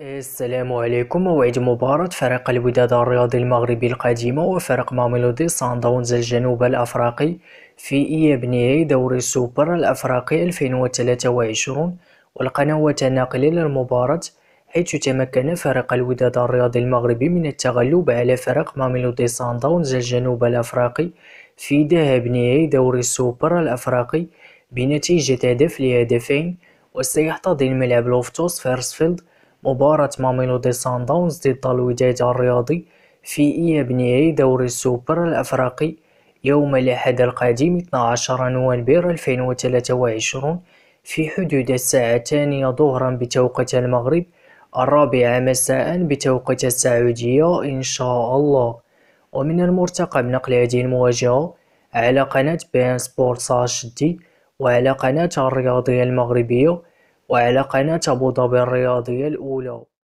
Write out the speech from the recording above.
السلام عليكم موعد مباراة فريق الوداد الرياضي المغربي القديمة وفريق ماميلودي صاندونز الجنوب الأفريقي في إياب نهائي دوري السوبر الأفريقي 2023 والقنوات الناقلة للمباراة حيث تمكن فريق الوداد الرياضي المغربي من التغلب على فريق ماميلودي صاندونز الجنوب الأفريقي في ذهاب نهائي دوري السوبر الأفريقي بنتيجة هدف لهدفين وسيحتضن ملعب لوفتوس فيرسفيلد مباراة ماميلو دي سانداونز ضد الوداد الرياضي في إياب نهائي دوري السوبر الأفريقي يوم الأحد القادم 12 نوفمبر 2023 في حدود الساعة الثانية ظهرا بتوقيت المغرب الرابعة مساء بتوقيت السعودية إن شاء الله ومن المرتقب نقل هذه المواجهة على قناة بين سبورتس دي وعلى قناة الرياضية المغربية وعلى قناة أبو ظبي الرياضية الأولى